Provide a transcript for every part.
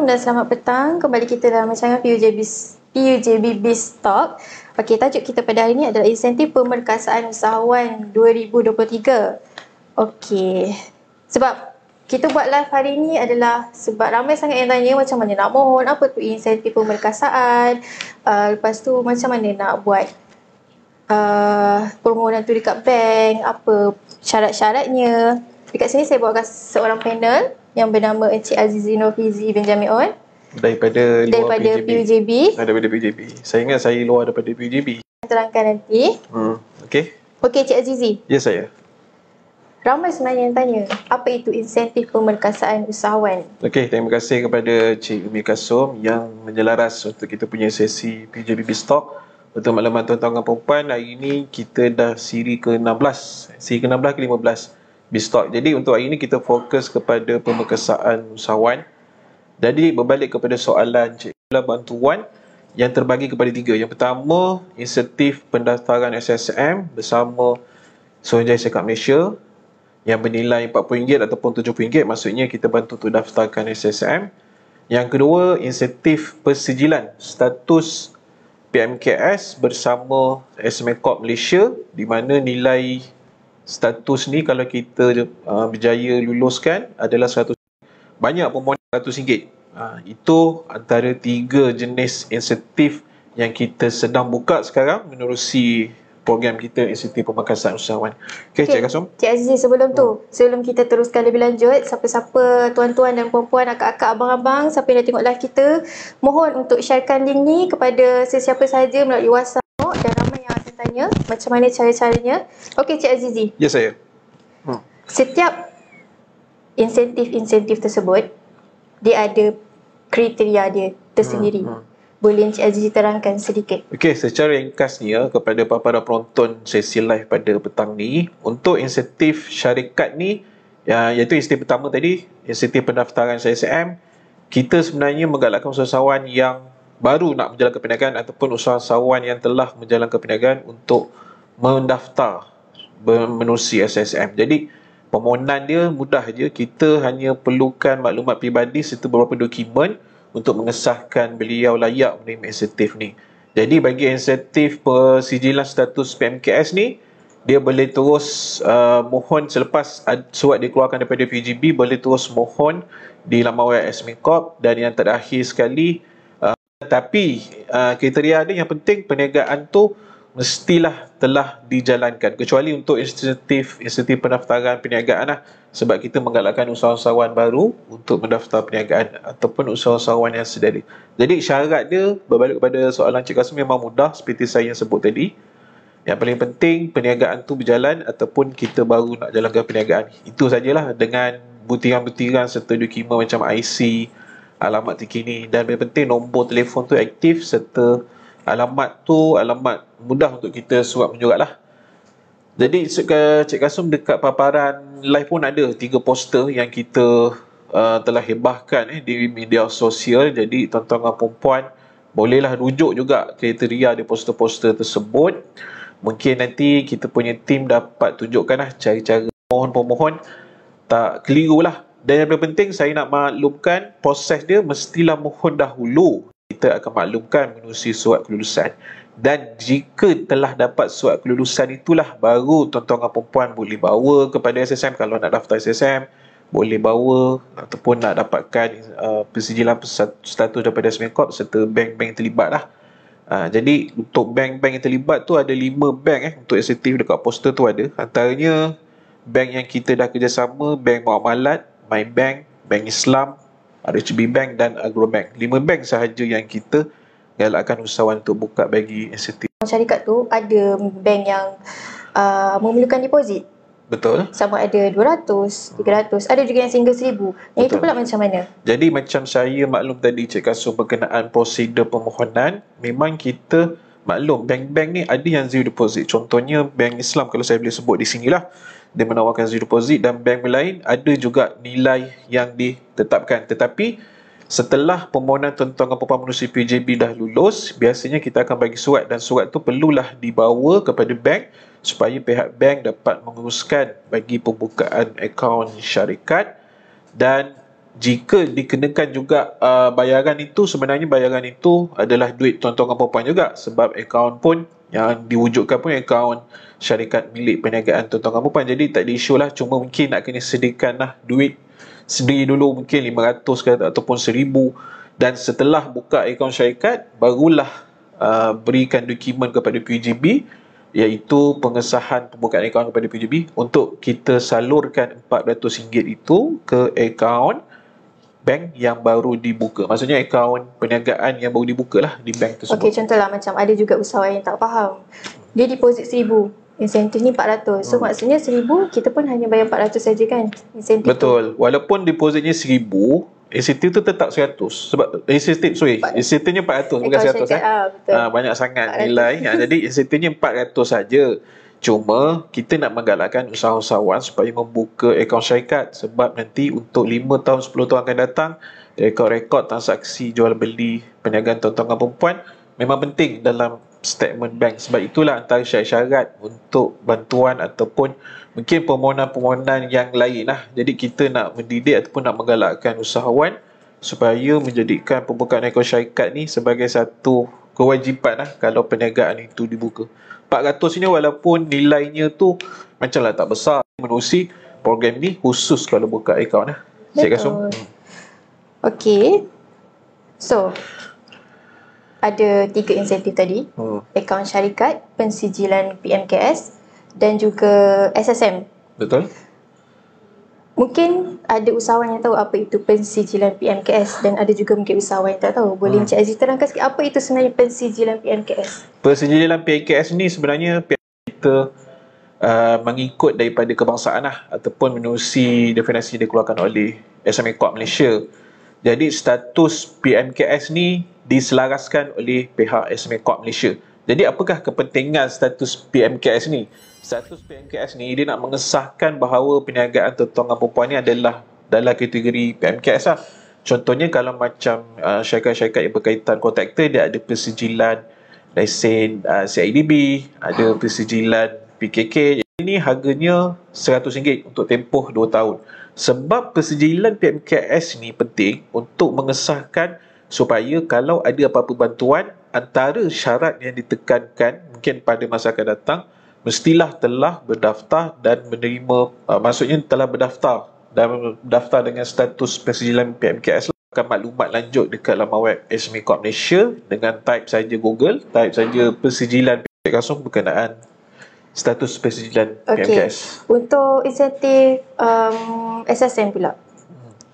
Assalamualaikum dan selamat petang. Kembali kita dalam rancangan PUJB PUJB Biz Talk. Okey, tajuk kita pada hari ini adalah insentif pemerkasaan usahawan 2023. Okey. Sebab kita buat live hari ini adalah sebab ramai sangat yang tanya macam mana nak mohon, apa tu insentif pemerkasaan, uh, lepas tu macam mana nak buat uh, permohonan tu dekat bank, apa syarat-syaratnya. Dekat sini saya bawa seorang panel yang bernama Encik Azizi Nofizi bin Jamil Oan daripada luar daripada PUJB. PUJB. Daripada PUJB. Saya ingat saya luar daripada PUJB. Terangkan nanti. Hmm. Okey. Okey Cik Azizi. Ya yes, saya. Ramai sebenarnya yang tanya, apa itu insentif pemerkasaan usahawan? Okey, terima kasih kepada Cik Umi Kasum yang menyelaras untuk kita punya sesi PJB Bistok. Untuk maklumat tuan-tuan dan perempuan, hari ini kita dah siri ke-16. Siri ke-16 ke-15. Bistok. Jadi untuk hari ini kita fokus kepada pemeriksaan usahawan. Jadi berbalik kepada soalan cik, cikgu bantuan yang terbagi kepada tiga. Yang pertama, insentif pendaftaran SSM bersama Suruhanjaya Sekat Malaysia yang bernilai RM40 ataupun RM70 maksudnya kita bantu untuk daftarkan SSM. Yang kedua, insentif persijilan status PMKS bersama SMA e Corp Malaysia di mana nilai status ni kalau kita uh, berjaya luluskan adalah 100 banyak permohonan 100 ringgit. Ha, itu antara tiga jenis insentif yang kita sedang buka sekarang menerusi program kita insentif pemakasan usahawan. Okey, okay. Cik Kasum. Cik Aziz, sebelum tu, hmm. sebelum kita teruskan lebih lanjut, siapa-siapa tuan-tuan dan puan-puan, akak-akak, abang-abang, siapa yang dah tengok live kita, mohon untuk sharekan link ni kepada sesiapa sahaja melalui WhatsApp tanya macam mana cara-caranya. Okey Cik Azizi. Ya yes, saya. Hmm. Setiap insentif-insentif tersebut dia ada kriteria dia tersendiri. Hmm. Hmm. Boleh Cik Azizi terangkan sedikit? Okey, secara ringkasnya kepada para-para penonton sesi live pada petang ni, untuk insentif syarikat ni ya, iaitu insentif pertama tadi, insentif pendaftaran SSM, kita sebenarnya menggalakkan usahawan yang baru nak menjalankan perniagaan ataupun usahawan yang telah menjalankan perniagaan untuk mendaftar menerusi SSM. Jadi permohonan dia mudah je. Kita hanya perlukan maklumat pribadi, serta beberapa dokumen untuk mengesahkan beliau layak menerima insentif ni. Jadi bagi insentif persijilan status PMKS ni, dia boleh terus uh, mohon selepas surat dikeluarkan daripada PGB, boleh terus mohon di laman web SMICOP dan yang terakhir sekali, tetapi uh, kriteria ni yang penting perniagaan tu mestilah telah dijalankan kecuali untuk insentif insentif pendaftaran perniagaan lah sebab kita menggalakkan usahawan baru untuk mendaftar perniagaan ataupun usahawan yang sedari. Jadi syarat dia berbalik kepada soalan Cik Kasim memang mudah seperti saya yang sebut tadi. Yang paling penting perniagaan tu berjalan ataupun kita baru nak jalankan perniagaan. Itu sajalah dengan butiran-butiran serta dokumen macam IC, alamat terkini dan yang penting nombor telefon tu aktif serta alamat tu alamat mudah untuk kita swap menjugalah. Jadi Cik Kasum dekat paparan live pun ada tiga poster yang kita uh, telah hebahkan eh, di media sosial. Jadi tuan-tuan dan puan bolehlah rujuk juga kriteria di poster-poster tersebut. Mungkin nanti kita punya tim dapat tunjukkan lah cara-cara mohon-pemohon tak keliru lah. Dan yang paling penting saya nak maklumkan proses dia mestilah mohon dahulu kita akan maklumkan mengenai surat kelulusan. Dan jika telah dapat surat kelulusan itulah baru tuan-tuan dan perempuan boleh bawa kepada SSM kalau nak daftar SSM boleh bawa ataupun nak dapatkan uh, persijilan status daripada Semikop serta bank-bank terlibat lah. Uh, jadi untuk bank-bank yang terlibat tu ada 5 bank eh untuk eksekutif dekat poster tu ada. Antaranya bank yang kita dah kerjasama, bank Muamalat, My Bank, Bank Islam, RHB Bank dan Agro Bank. Lima bank sahaja yang kita galakkan usahawan untuk buka bagi institusi. Syarikat tu ada bank yang uh, memerlukan deposit. Betul. Sama ada 200, 300, ada juga yang sehingga 1000. Yang itu pula macam mana? Jadi macam saya maklum tadi Cik Kasum berkenaan prosedur permohonan, memang kita maklum bank-bank ni ada yang zero deposit. Contohnya bank Islam kalau saya boleh sebut di sini lah dia menawarkan zero deposit dan bank lain ada juga nilai yang ditetapkan tetapi setelah permohonan tuan-tuan dan puan-puan menerusi PJB dah lulus biasanya kita akan bagi surat dan surat tu perlulah dibawa kepada bank supaya pihak bank dapat menguruskan bagi pembukaan akaun syarikat dan jika dikenakan juga uh, bayaran itu sebenarnya bayaran itu adalah duit tuan-tuan dan puan-puan juga sebab akaun pun yang diwujudkan pun akaun syarikat milik perniagaan tuan-tuan kamu pun jadi tak ada isu lah cuma mungkin nak kena sediakan lah duit sendiri dulu mungkin 500 ke ataupun 1000 dan setelah buka akaun syarikat barulah uh, berikan dokumen kepada PJB iaitu pengesahan pembukaan akaun kepada PJB untuk kita salurkan rm ringgit itu ke akaun bank yang baru dibuka. Maksudnya akaun perniagaan yang baru dibuka lah di bank tersebut. Okey, contohlah macam ada juga usahawan yang tak faham. Dia deposit seribu, 1000 Insentif ni 400 So, hmm. maksudnya seribu kita pun hanya bayar RM400 saja kan? Insentif Betul. Tu. Walaupun depositnya seribu, insentif tu tetap RM100. Sebab insentif, sorry. Insentifnya RM400 bukan 100 Eh? ha, banyak sangat 400. nilai. ya, jadi, insentifnya RM400 saja. Cuma kita nak menggalakkan usahawan-usahawan supaya membuka akaun syarikat sebab nanti untuk 5 tahun 10 tahun akan datang rekod-rekod transaksi jual beli perniagaan tontonan tuan perempuan memang penting dalam statement bank sebab itulah antara syarat-syarat untuk bantuan ataupun mungkin permohonan-permohonan yang lain lah. Jadi kita nak mendidik ataupun nak menggalakkan usahawan supaya menjadikan pembukaan ekor syarikat ni sebagai satu kewajipan lah kalau perniagaan itu dibuka. 400 ni walaupun nilainya tu macam lah tak besar menerusi program ni khusus kalau buka account lah. Eh. Betul. Cik Kasum. Hmm. Okay. So, ada tiga insentif tadi. Hmm. Account syarikat, pensijilan PMKS dan juga SSM. Betul mungkin ada usahawan yang tahu apa itu pensijilan PMKS dan ada juga mungkin usahawan yang tak tahu. Boleh hmm. Encik Aziz terangkan sikit apa itu sebenarnya pensijilan PMKS? Pensijilan PMKS ni sebenarnya kita uh, mengikut daripada kebangsaan lah ataupun menerusi definisi dikeluarkan oleh SMA Corp Malaysia. Jadi status PMKS ni diselaraskan oleh pihak SMA Corp Malaysia. Jadi apakah kepentingan status PMKS ni? Status PMKS ni dia nak mengesahkan bahawa perniagaan tertuangan perempuan ni adalah dalam kategori PMKS lah. Contohnya kalau macam uh, syarikat-syarikat yang berkaitan kontraktor dia ada persijilan lesen uh, CIDB, ada persijilan PKK. Ini harganya RM100 untuk tempoh 2 tahun. Sebab persijilan PMKS ni penting untuk mengesahkan supaya kalau ada apa-apa bantuan antara syarat yang ditekankan mungkin pada masa akan datang mestilah telah berdaftar dan menerima uh, maksudnya telah berdaftar dan berdaftar dengan status persijilan PMKS akan maklumat lanjut dekat laman web Esmikop Malaysia dengan type saja Google type saja persijilan PMKS berkenaan status persijilan okay. PMKS untuk insentif um, SSM pula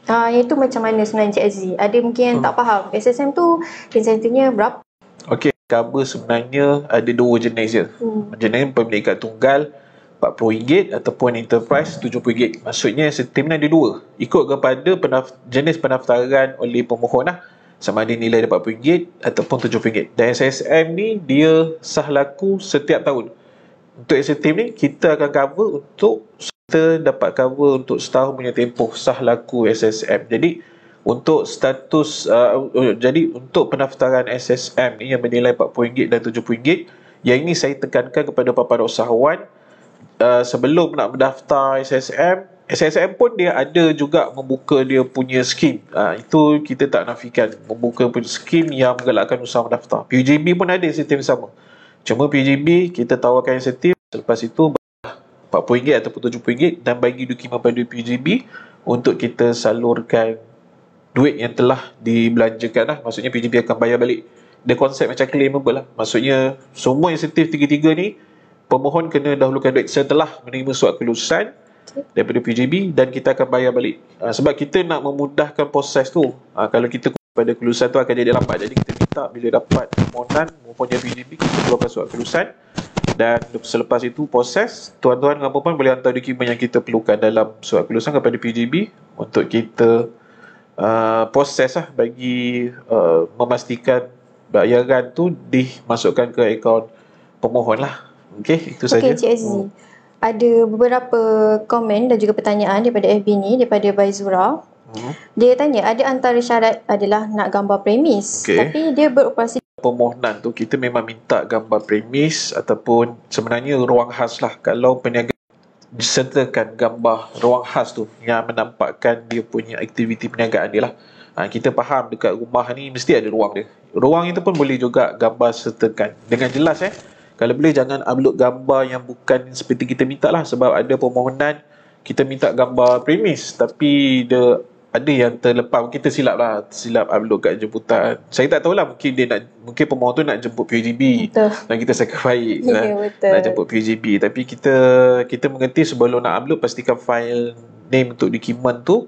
Uh, hmm. ah, itu macam mana sebenarnya Encik Aziz? Ada mungkin yang hmm. tak faham. SSM tu insentifnya berapa? Okey, cover sebenarnya ada dua jenis je. Hmm. Jenis pemilikan tunggal RM40 ataupun enterprise RM70. Maksudnya setiap ada dua. Ikut kepada pendaf- jenis pendaftaran oleh pemohon lah. Sama ada nilai RM40 ataupun RM70. Dan SSM ni dia sah laku setiap tahun. Untuk SSM ni kita akan cover untuk kita dapat cover untuk setahun punya tempoh sah laku SSM. Jadi untuk status uh, uh, jadi untuk pendaftaran SSM ni yang bernilai RM40 dan RM70 yang ini saya tekankan kepada para usahawan uh, sebelum nak mendaftar SSM SSM pun dia ada juga membuka dia punya skim uh, itu kita tak nafikan membuka punya skim yang menggalakkan usaha mendaftar PJB pun ada sistem sama cuma PJB kita tawarkan sistem. selepas itu RM40 ataupun RM70 dan bagi dokumen pada PJB untuk kita salurkan duit yang telah dibelanjakan lah. Maksudnya PGB akan bayar balik. Dia konsep macam claim apa lah. Maksudnya semua insentif tiga-tiga ni pemohon kena dahulukan duit setelah menerima suat kelulusan daripada PGB dan kita akan bayar balik. Ha, sebab kita nak memudahkan proses tu. Ha, kalau kita pada kelulusan tu akan jadi lambat. Jadi kita minta bila dapat permohonan mempunyai PGB, kita keluarkan surat kelulusan dan selepas itu proses tuan-tuan dan puan-puan boleh hantar dokumen yang kita perlukan dalam surat kelulusan kepada PGB untuk kita uh, proses lah bagi uh, memastikan bayaran tu dimasukkan ke akaun pemohon lah. Okey, itu saja. Okey, Cik Azizi. Hmm. Ada beberapa komen dan juga pertanyaan daripada FB ni, daripada Baizura. Hmm. Dia tanya, ada antara syarat adalah nak gambar premis. Okay. Tapi dia beroperasi pemohonan tu kita memang minta gambar premis ataupun sebenarnya ruang khas lah kalau peniaga disertakan gambar ruang khas tu yang menampakkan dia punya aktiviti perniagaan dia lah. Ha, kita faham dekat rumah ni mesti ada ruang dia. Ruang itu pun boleh juga gambar sertakan. Dengan jelas eh. Kalau boleh jangan upload gambar yang bukan seperti kita minta lah. Sebab ada permohonan kita minta gambar premis. Tapi dia ada yang terlepas mungkin tersilap lah silap upload kat jemputan saya tak tahu lah mungkin dia nak mungkin pemohon tu nak jemput PUJB betul. dan kita sangat baik yeah, nak, nak jemput PUJB tapi kita kita mengerti sebelum nak upload pastikan file name untuk dokumen tu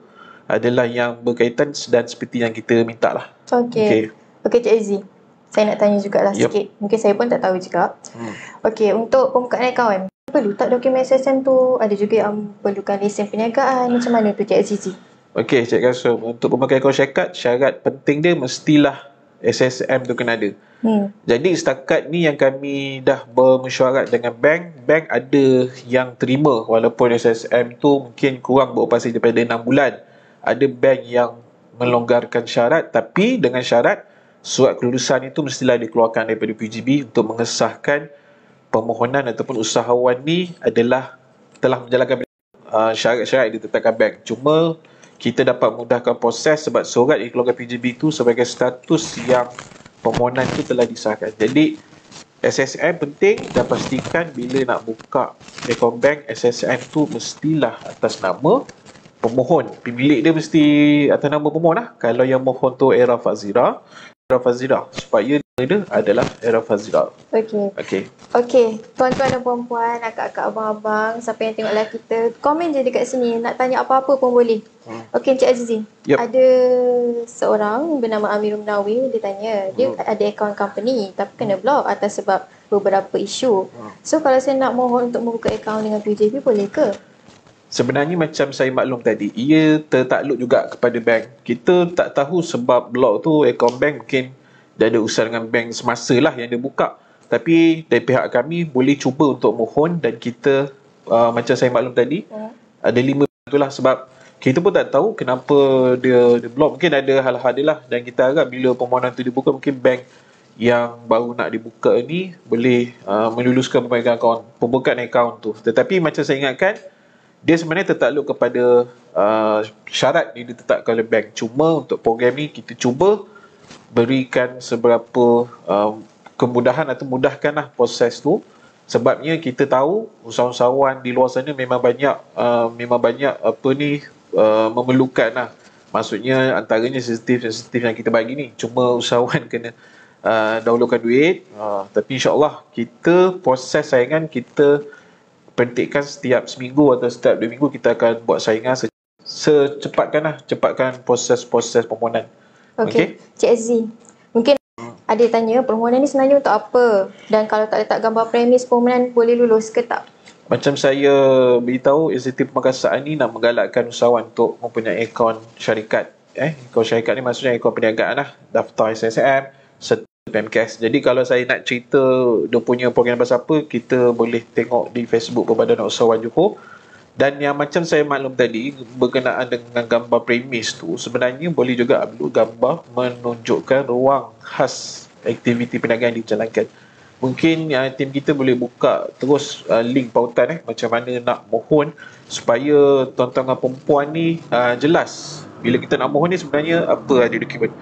adalah yang berkaitan dan seperti yang kita minta lah okay. okay. okay Cik Aziz saya nak tanya jugalah yep. sikit mungkin saya pun tak tahu juga hmm. okay untuk pembukaan akaun perlu tak dokumen SSM tu ada juga yang perlukan lesen perniagaan macam mana tu Cik Aziz Okey, Cik Kasum. Untuk pemakai akaun syarikat, syarat penting dia mestilah SSM tu kena ada. Hmm. Jadi setakat ni yang kami dah bermesyuarat dengan bank, bank ada yang terima walaupun SSM tu mungkin kurang beroperasi daripada 6 bulan. Ada bank yang melonggarkan syarat tapi dengan syarat surat kelulusan itu mestilah dikeluarkan daripada PGB untuk mengesahkan permohonan ataupun usahawan ni adalah telah menjalankan uh, syarat-syarat yang ditetapkan bank. Cuma kita dapat mudahkan proses sebab surat yang keluarkan PJB itu sebagai status yang permohonan itu telah disahkan. Jadi SSM penting dan pastikan bila nak buka rekod bank SSM tu mestilah atas nama pemohon. Pemilik dia mesti atas nama pemohon lah. Kalau yang mohon tu era Fazira, era Fazira supaya dia adalah era Fazilah. Okey. Okey. Okey, tuan-tuan dan puan-puan, akak-akak abang-abang, siapa yang tengoklah kita, komen je dekat sini. Nak tanya apa-apa pun boleh. Hmm. Okey, Encik Azizi. Yep. Ada seorang bernama Amirul Nawawi dia tanya, dia hmm. ada account company tapi kena block atas sebab beberapa isu. Hmm. So kalau saya nak mohon untuk membuka account dengan PJB boleh ke? Sebenarnya macam saya maklum tadi, ia tertakluk juga kepada bank. Kita tak tahu sebab blok tu account bank mungkin dia ada usaha dengan bank semasa lah yang dia buka tapi dari pihak kami boleh cuba untuk mohon dan kita uh, macam saya maklum tadi uh. ada lima tu lah sebab kita pun tak tahu kenapa dia, dia block mungkin ada hal-hal dia lah dan kita harap bila permohonan tu dibuka mungkin bank yang baru nak dibuka ni boleh uh, meluluskan pemegang akaun pembukaan akaun tu tetapi macam saya ingatkan dia sebenarnya tertakluk kepada uh, syarat yang ditetapkan oleh bank cuma untuk program ni kita cuba berikan seberapa um, kemudahan atau mudahkanlah proses tu sebabnya kita tahu usahawan-usahawan di luar sana memang banyak uh, memang banyak apa ni uh, memerlukan lah. maksudnya antaranya sensitif-sensitif yang kita bagi ni cuma usahawan kena uh, dahulukan duit uh, tapi insyaAllah kita proses saingan kita pentingkan setiap seminggu atau setiap dua minggu kita akan buat saingan secepatkan lah cepatkan proses-proses permohonan Okey. Cik Z. Mungkin ada tanya permohonan ni sebenarnya untuk apa? Dan kalau tak letak gambar premis permohonan boleh lulus ke tak? Macam saya beritahu Institut Pemangkasaan ni nak menggalakkan usahawan untuk mempunyai akaun syarikat. Eh, akaun syarikat ni maksudnya akaun perniagaan lah. Daftar SSM, PMKS. Jadi kalau saya nak cerita dia punya program pasal apa, kita boleh tengok di Facebook Perbadanan Usahawan Johor. Dan yang macam saya maklum tadi berkenaan dengan gambar premis tu sebenarnya boleh juga ambil gambar menunjukkan ruang khas aktiviti perniagaan dijalankan. Mungkin uh, tim kita boleh buka terus uh, link pautan eh macam mana nak mohon supaya tuan-tuan dan perempuan ni uh, jelas bila kita nak mohon ni sebenarnya apa ada dokumen.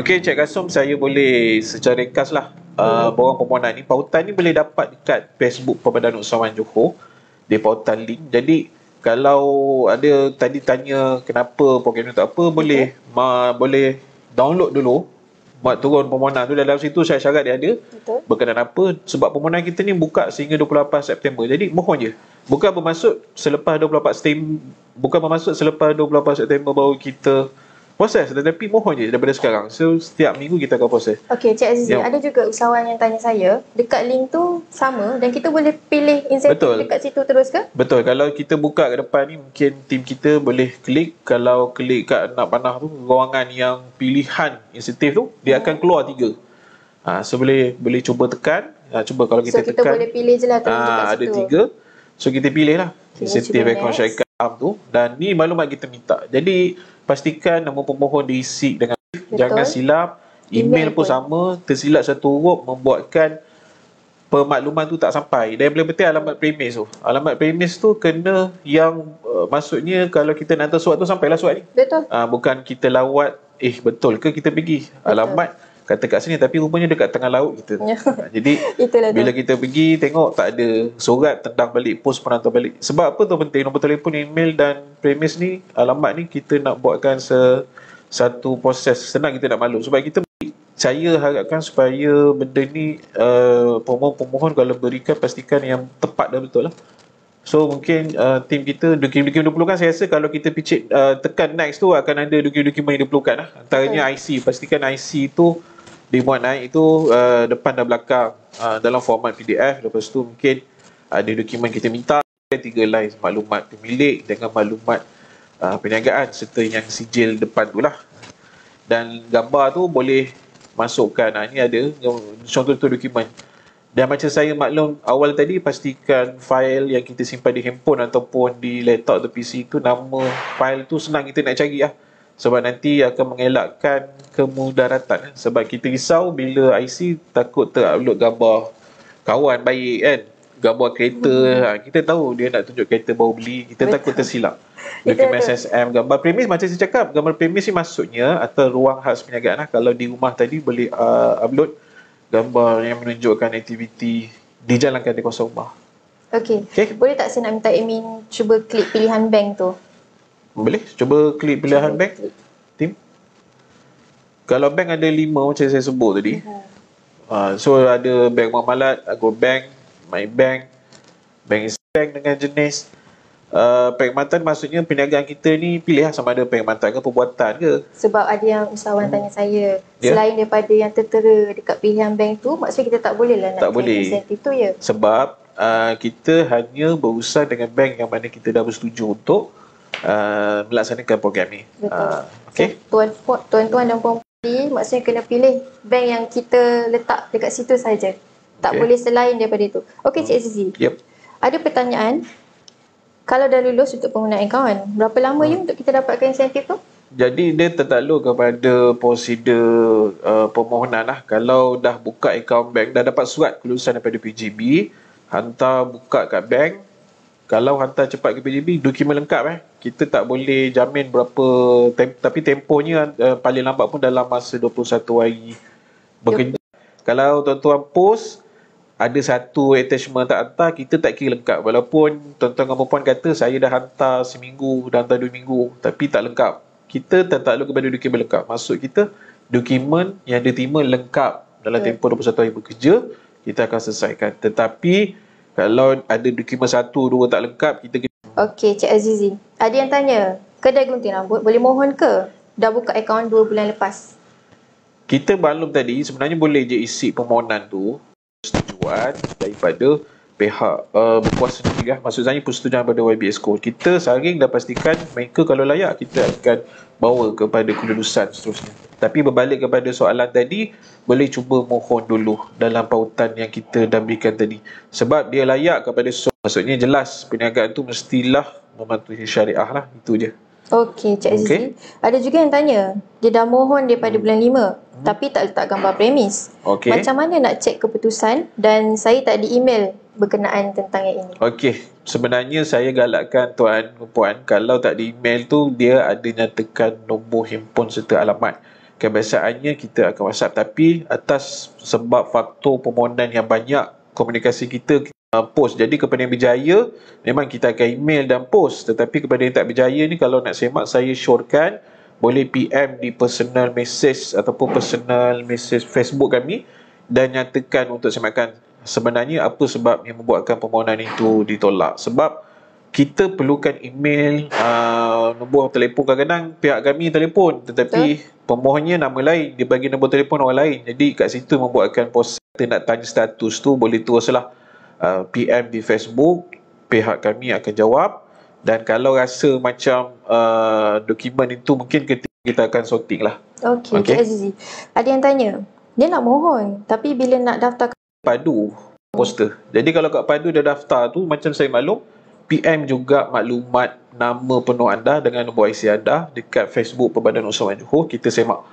Okey Cik Kasum saya boleh secara ringkas lah uh, hmm. permohonan ni. Pautan ni boleh dapat dekat Facebook Pemadan Usahawan Johor. di pautan link. Jadi kalau ada tadi tanya kenapa program tak apa boleh okay. ma, boleh download dulu buat turun permohonan tu dalam situ saya syarat dia ada Betul. berkenaan apa sebab permohonan kita ni buka sehingga 28 September jadi mohon je bukan bermaksud selepas 28 September bukan bermaksud selepas 28 September baru kita proses tetapi mohon je daripada sekarang so setiap minggu kita akan proses Okay Cik Azizi yeah. ada juga usahawan yang tanya saya dekat link tu sama dan kita boleh pilih insentif dekat situ terus ke betul kalau kita buka ke depan ni mungkin tim kita boleh klik kalau klik kat anak panah tu ruangan yang pilihan insentif tu dia akan hmm. keluar tiga ha, so boleh boleh cuba tekan ha, cuba kalau kita tekan so kita tekan, boleh pilih je lah ha, ada tiga so kita pilih lah insentif account syarikat tu dan ni maklumat kita minta jadi pastikan nama pemohon diisi dengan Betul. jangan silap email, email pun sama tersilap satu huruf membuatkan pemakluman tu tak sampai dan yang paling penting alamat premis tu alamat premis tu kena yang uh, maksudnya kalau kita nak hantar surat tu sampailah surat ni betul uh, bukan kita lawat eh betul ke kita pergi betul. alamat kata kat sini tapi rupanya dekat tengah laut kita. Ya. Ha, jadi Itulah bila dah. kita pergi tengok tak ada surat tentang balik pos penantau balik. Sebab apa tu penting nombor telefon email dan premis ni alamat ni kita nak buatkan se satu proses senang kita nak malu sebab kita saya harapkan supaya benda ni uh, pemohon-pemohon kalau berikan pastikan yang tepat dan betul lah. So mungkin uh, eh, tim kita dukim dokumen diperlukan saya rasa kalau kita picit uh, tekan next tu akan ada dukim-dukim yang diperlukan lah. Antaranya hmm. IC. Pastikan IC tu dibuat naik eh, itu uh, depan dan belakang uh, dalam format PDF lepas tu mungkin ada uh, dokumen kita minta tiga lain maklumat pemilik dengan maklumat uh, perniagaan serta yang sijil depan tu lah dan gambar tu boleh masukkan uh, ni ada contoh tu dokumen dan macam saya maklum awal tadi pastikan fail yang kita simpan di handphone ataupun di laptop atau PC tu nama fail tu senang kita nak cari lah sebab nanti akan mengelakkan kemudaratan sebab kita risau bila IC takut terupload gambar kawan baik kan gambar kereta hmm. ha, kita tahu dia nak tunjuk kereta baru beli kita Betul. takut tersilap dokumen SSM gambar premis macam saya cakap gambar premis ni maksudnya atau ruang khas perniagaan lah kalau di rumah tadi boleh uh, upload gambar yang menunjukkan aktiviti dijalankan di kawasan rumah Okey. Okay. Boleh tak saya nak minta admin cuba klik pilihan bank tu? Boleh cuba klik pilihan bank Tim Kalau bank ada lima, macam saya sebut tadi uh, So ada bank Mahmalat, Agro Bank, My Bank Bank bank dengan jenis uh, Perkhidmatan maksudnya perniagaan kita ni pilih lah sama ada perkhidmatan ke perbuatan ke Sebab ada yang usahawan hmm. tanya saya yeah. Selain daripada yang tertera dekat pilihan bank tu Maksudnya kita tak boleh lah nak boleh. insentif tu ya Sebab uh, kita hanya berusaha dengan bank yang mana kita dah bersetuju untuk Uh, melaksanakan program ni. Uh, okay. Tuan, tuan-tuan dan puan-puan ni maksudnya kena pilih bank yang kita letak dekat situ saja. Tak boleh selain daripada itu. Okey hmm. Cik Zizi. Yep. Ada pertanyaan. Kalau dah lulus untuk penggunaan akaun, berapa lama hmm. ya untuk kita dapatkan insentif tu? Jadi dia tertakluk kepada prosedur uh, permohonan lah. Kalau dah buka akaun bank, dah dapat surat kelulusan daripada PGB, hantar buka kat bank, kalau hantar cepat ke PDB dokumen lengkap eh kita tak boleh jamin berapa tem- tapi tempohnya uh, paling lambat pun dalam masa 21 hari bekerja yep. kalau tuan-tuan post ada satu attachment tak hantar kita tak kira lengkap walaupun tuan-tuan dan puan kata saya dah hantar seminggu dah hantar dua minggu tapi tak lengkap kita tetap lu kepada dokumen lengkap maksud kita dokumen yang diterima lengkap dalam yep. Ya. tempoh 21 hari bekerja kita akan selesaikan tetapi kalau ada dokumen satu dua tak lengkap kita kena Okey Cik Azizi. Ada yang tanya, kedai gunting rambut boleh mohon ke? Dah buka akaun 2 bulan lepas. Kita belum tadi sebenarnya boleh je isi permohonan tu setujuan daripada pihak uh, berkuasa negeri kan? Lah. maksud saya persetujuan pada YB Esko kita saring dan pastikan mereka kalau layak kita akan bawa kepada kelulusan seterusnya tapi berbalik kepada soalan tadi boleh cuba mohon dulu dalam pautan yang kita dah berikan tadi sebab dia layak kepada so maksudnya jelas perniagaan tu mestilah mematuhi syariah lah itu je Okey, Cik Azizi. Okay. Ada juga yang tanya. Dia dah mohon daripada hmm. bulan 5 hmm. tapi tak letak gambar premis. Okay. Macam mana nak cek keputusan dan saya tak di email berkenaan tentang yang ini. Okey. Sebenarnya saya galakkan tuan puan kalau tak di email tu dia ada nyatakan nombor handphone serta alamat. Kebiasaannya kita akan WhatsApp tapi atas sebab faktor permohonan yang banyak komunikasi kita uh, post. Jadi kepada yang berjaya memang kita akan email dan post. Tetapi kepada yang tak berjaya ni kalau nak semak saya syorkan boleh PM di personal message ataupun personal message Facebook kami dan nyatakan untuk semakan sebenarnya apa sebab yang membuatkan permohonan itu ditolak. Sebab kita perlukan email, uh, nombor telefon kadang-kadang pihak kami telefon tetapi Betul. pemohonnya nama lain, dia bagi nombor telefon orang lain. Jadi kat situ membuatkan proses kita nak tanya status tu boleh teruslah uh, PM di Facebook, pihak kami akan jawab dan kalau rasa macam uh, dokumen itu mungkin kita, kita akan sorting lah. Okey, okay. Cik Azizi. Ada yang tanya, dia nak mohon tapi bila nak daftar padu poster. Jadi kalau kat padu dia daftar tu macam saya maklum, PM juga maklumat nama penuh anda dengan nombor IC anda dekat Facebook Perbadan Usahawan Johor kita semak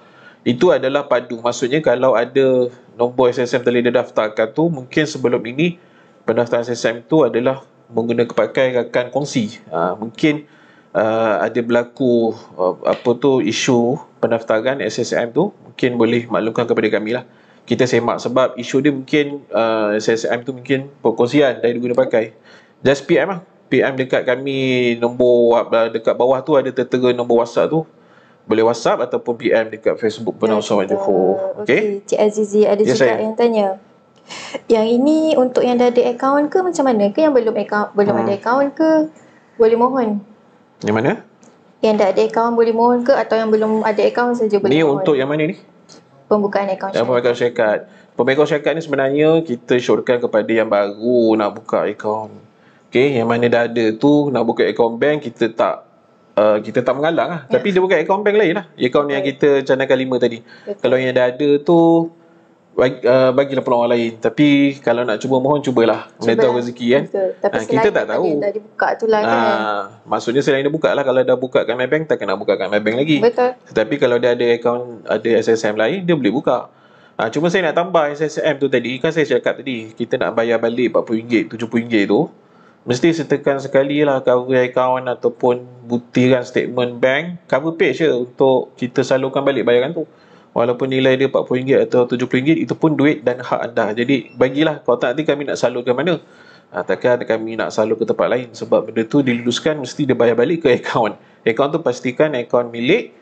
itu adalah padu maksudnya kalau ada nombor SSM telah didaftarkan tu mungkin sebelum ini pendaftaran SSM tu adalah menggunakan pakai rakan kongsi ha, mungkin uh, ada berlaku uh, apa tu isu pendaftaran SSM tu mungkin boleh maklumkan kepada kami lah kita semak sebab isu dia mungkin uh, ha, SSM tu mungkin perkongsian dari guna pakai just PM lah PM dekat kami nombor dekat bawah tu ada tertera nombor WhatsApp tu. Boleh WhatsApp ataupun PM dekat Facebook Penausaha ya, Wan Johor. Okay. Okey. Cik Azizi ada yes, juga yang tanya. Yang ini untuk yang dah ada account ke macam mana ke yang belum account belum hmm. ada account ke boleh mohon. Yang mana? Yang dah ada account boleh mohon ke atau yang belum ada account saja boleh ni mohon. Ni untuk yang mana ni? Pembukaan akaun syarikat. Pembukaan syarikat. Pembukaan syarikat ni sebenarnya kita syorkan kepada yang baru nak buka akaun. Okay, yang mana dah ada tu nak buka akaun bank kita tak uh, kita tak mengalang, lah. Yeah. Tapi ya. dia buka akaun bank lain lah. Akaun yang kita canangkan lima tadi. Betul. Kalau yang dah ada tu bagi, uh, bagilah peluang orang lain. Tapi kalau nak cuba mohon cubalah. Cuba Mereka tahu rezeki kan. Ha, kita tak tahu. Dah dibuka tu lah ha, kan. Maksudnya selain dia buka lah. Kalau dah buka kat MyBank tak nak buka kat MyBank lagi. Betul. Tapi kalau dia ada akaun ada SSM lain dia boleh buka. Ha, cuma saya nak tambah SSM tu tadi. Kan saya cakap tadi kita nak bayar balik RM40, RM70 tu mesti sertakan sekali lah cover account ataupun butirkan statement bank cover page je untuk kita salurkan balik bayaran tu walaupun nilai dia RM40 atau RM70 itu pun duit dan hak anda jadi bagilah kalau tak nanti kami nak salur ke mana ha, takkan kami nak salur ke tempat lain sebab benda tu diluluskan mesti dia bayar balik ke account account tu pastikan account milik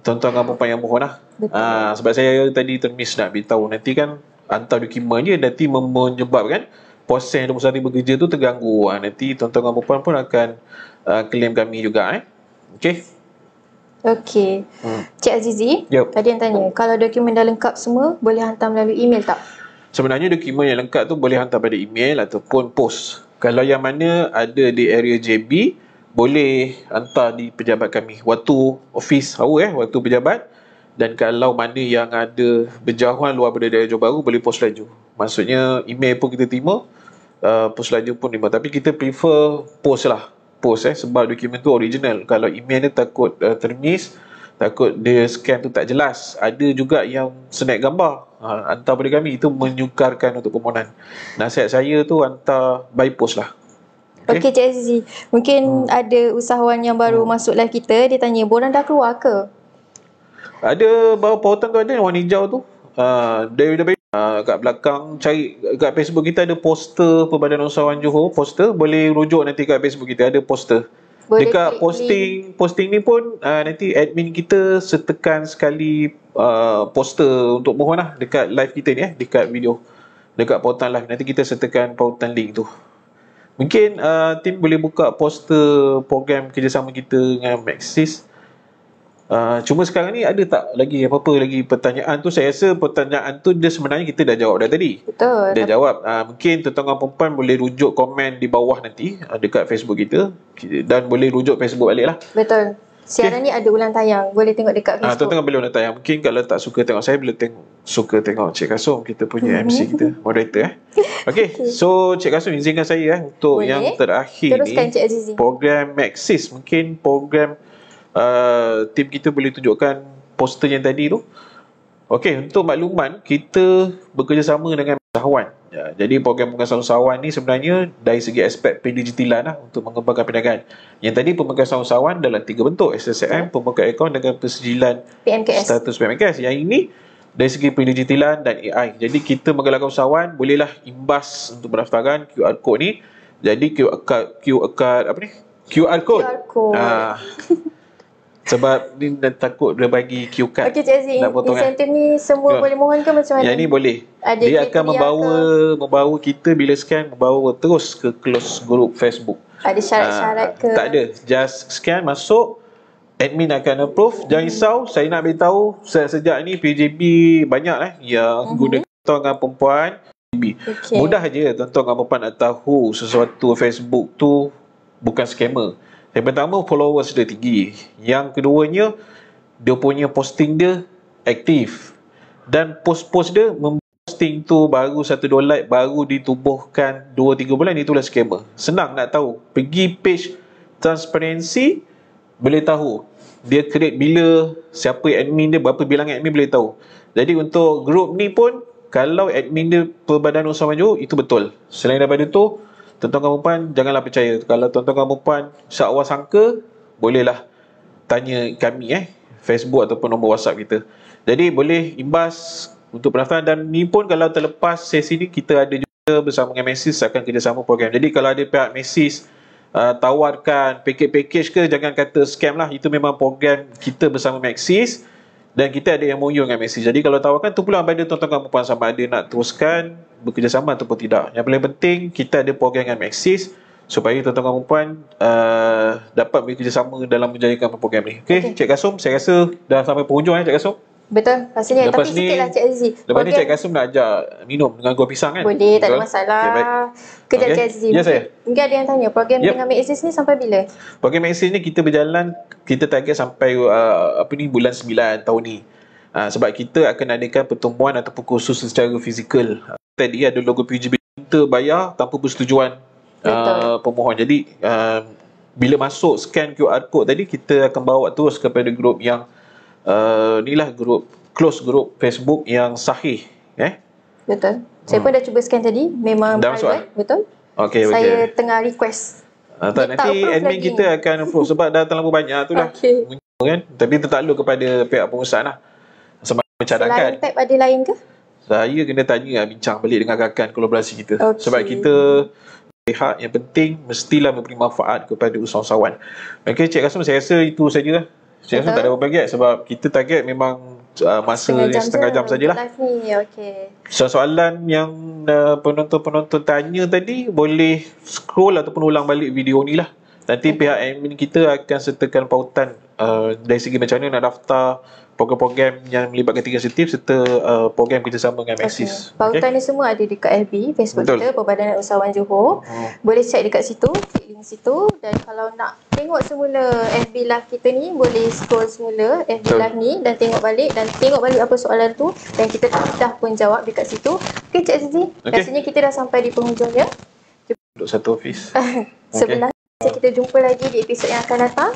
tuan-tuan dan perempuan yang mohon lah ha, sebab saya tadi termis nak beritahu nanti kan hantar dokumen je nanti menyebabkan mem- posen 21 hari bekerja tu terganggu ha, nanti tuan-tuan dan puan pun akan uh, claim kami juga eh Okay. okey hmm. cik azizi yep. tadi yang tanya kalau dokumen dah lengkap semua boleh hantar melalui email tak sebenarnya dokumen yang lengkap tu boleh hantar pada email ataupun post kalau yang mana ada di area JB boleh hantar di pejabat kami waktu office hour eh waktu pejabat dan kalau mana yang ada berjauhan luar benda daerah jauh baru boleh pos laju maksudnya email pun kita terima uh, pos laju pun terima tapi kita prefer pos lah pos eh sebab dokumen tu original kalau email ni takut uh, termis takut dia scan tu tak jelas ada juga yang snap gambar ha, hantar pada kami itu menyukarkan untuk permohonan nasihat saya tu hantar by post lah Okey okay, Cik Azizi, mungkin hmm. ada usahawan yang baru hmm. masuk live kita, dia tanya, borang dah keluar ke? Ada bawah pautan tu ada yang warna hijau tu. Ah uh, dari uh, kat belakang cari kat Facebook kita ada poster Perbadan Usahawan Johor poster boleh rujuk nanti kat Facebook kita ada poster. Boleh Dekat posting link. posting ni pun uh, nanti admin kita setekan sekali uh, poster untuk mohon lah dekat live kita ni eh dekat video dekat pautan live nanti kita setekan pautan link tu mungkin uh, tim boleh buka poster program kerjasama kita dengan Maxis uh, Ah, cuma sekarang ni ada tak lagi apa-apa lagi pertanyaan tu saya rasa pertanyaan tu dia sebenarnya kita dah jawab dah tadi betul dah tapi... jawab uh, mungkin tuan-tuan perempuan boleh rujuk komen di bawah nanti uh, dekat Facebook kita dan boleh rujuk Facebook balik lah betul Siaran okay. ni ada ulang tayang. Boleh tengok dekat Facebook. Ah, tu tengok boleh ulang tayang. Mungkin kalau tak suka tengok saya, boleh tengok suka tengok Cik Kasum, kita punya MC hmm. kita, moderator eh. Okay, so Cik Kasum izinkan saya eh, untuk boleh. yang terakhir Teruskan, ni. Program Maxis. Mungkin program Uh, tim kita boleh tunjukkan poster yang tadi tu. Okey, untuk makluman, kita bekerjasama dengan sahawan. Ya, jadi program pemegang sahawan ni sebenarnya dari segi aspek pendigitalan lah untuk mengembangkan perniagaan. Yang tadi pemegang sahawan dalam tiga bentuk, SSM, pembukaan akaun dengan persijilan PMKS. status PMKS. Yang ini dari segi pendigitalan dan AI. Jadi kita menggalakkan usahawan bolehlah imbas untuk pendaftaran QR code ni. Jadi QR code, QR apa ni? QR code. QR code. Uh, Sebab ni dan takut dia bagi cue card. Okey Cik Aziz, eh? insentif ni semua Kau. boleh mohon ke macam mana? Yang ni boleh. Ada dia akan membawa ke? membawa kita bila scan membawa terus ke close group Facebook. Ada syarat-syarat uh, ke? Tak ada. Just scan masuk admin akan approve. Hmm. Jangan risau, saya nak beritahu se- sejak ni PJB banyak eh yang mm-hmm. guna tuan dengan perempuan. Okay. Mudah aje tuan-tuan dan perempuan nak tahu sesuatu Facebook tu bukan scammer. Yang pertama followers dia tinggi. Yang keduanya dia punya posting dia aktif. Dan post-post dia memposting tu baru 1 2 like baru ditubuhkan 2 3 bulan itulah scammer. Senang nak tahu. Pergi page transparency boleh tahu. Dia create bila, siapa admin dia, berapa bilang admin boleh tahu. Jadi untuk group ni pun kalau admin dia perbadan usahawan Johor itu betul. Selain daripada itu, tuan-tuan kaum perempuan janganlah percaya kalau tuan-tuan kaum perempuan sakwa sangka bolehlah tanya kami eh Facebook ataupun nombor WhatsApp kita jadi boleh imbas untuk pendaftaran dan ni pun kalau terlepas sesi ni kita ada juga bersama dengan Mesis akan sama program jadi kalau ada pihak Mesis Uh, tawarkan package-package ke jangan kata scam lah itu memang program kita bersama Maxis dan kita ada yang MOU dengan Maxis jadi kalau tawarkan tu pula pada tuan-tuan dan puan sama ada nak teruskan bekerjasama ataupun tidak. Yang paling penting kita ada program dengan Maxis supaya tuan-tuan dan puan uh, dapat bekerjasama dalam menjayakan program ni. Okey, okay. Cik Kasum, saya rasa dah sampai penghujung eh Cik Kasum. Betul, pastinya. tapi sikit lah, Cik Azizi. Lepas okay. ni Cik Kasum nak ajak minum dengan gua pisang kan? Boleh, tak ada masalah. Okay, Kejap okay. Cik Azizi. Ya, yes, saya. Mungkin ada yang tanya, program yep. dengan Maxis ni sampai bila? Program Maxis ni kita berjalan, kita target sampai uh, apa ni bulan 9 tahun ni. Ah, sebab kita akan adakan pertemuan ataupun kursus secara fizikal. Ah, tadi ada logo PGB kita bayar tanpa persetujuan uh, pemohon. Jadi uh, bila masuk scan QR code tadi kita akan bawa terus kepada grup yang uh, lah grup close group Facebook yang sahih. Eh? Betul. Saya hmm. pun dah cuba scan tadi. Memang dah private. Masuk, eh? betul. Okay, Saya okay. tengah request. Uh, tak, nanti admin lagi. kita akan approve sebab dah terlalu banyak tu dah. Okay. Kan? Tapi tertakluk kepada pihak pengusaha lah mencadangkan. Selain kan? tab ada lain ke? Saya kena tanya lah, bincang balik dengan rakan kolaborasi kita. Okay. Sebab kita pihak yang penting mestilah memberi manfaat kepada usahawan. Okay, Cik Kasum, saya rasa itu saja. Lah. Saya rasa tak ada apa-apa sebab kita target memang uh, masa setengah jam, setengah jam sajalah. Okay. So, soalan yang uh, penonton-penonton tanya tadi, boleh scroll ataupun ulang balik video ni lah. Nanti okay. pihak admin kita akan sertakan pautan uh, dari segi macam mana nak daftar program-program yang melibatkan tiga sensitif serta uh, program kerjasama dengan Maxis. Okay. Pautan okay. ni semua ada dekat FB, Facebook Betul. kita, Perbadanan Usahawan Johor. Hmm. Boleh check dekat situ, klik link situ dan kalau nak tengok semula FB live kita ni, boleh scroll semula FB Betul. live ni dan tengok balik dan tengok balik apa soalan tu dan kita dah pun jawab dekat situ. Okay, Cik Zizi, okay. rasanya kita dah sampai di penghujungnya. Duduk satu ofis. Sebelah. Okay kita jumpa lagi di episod yang akan datang.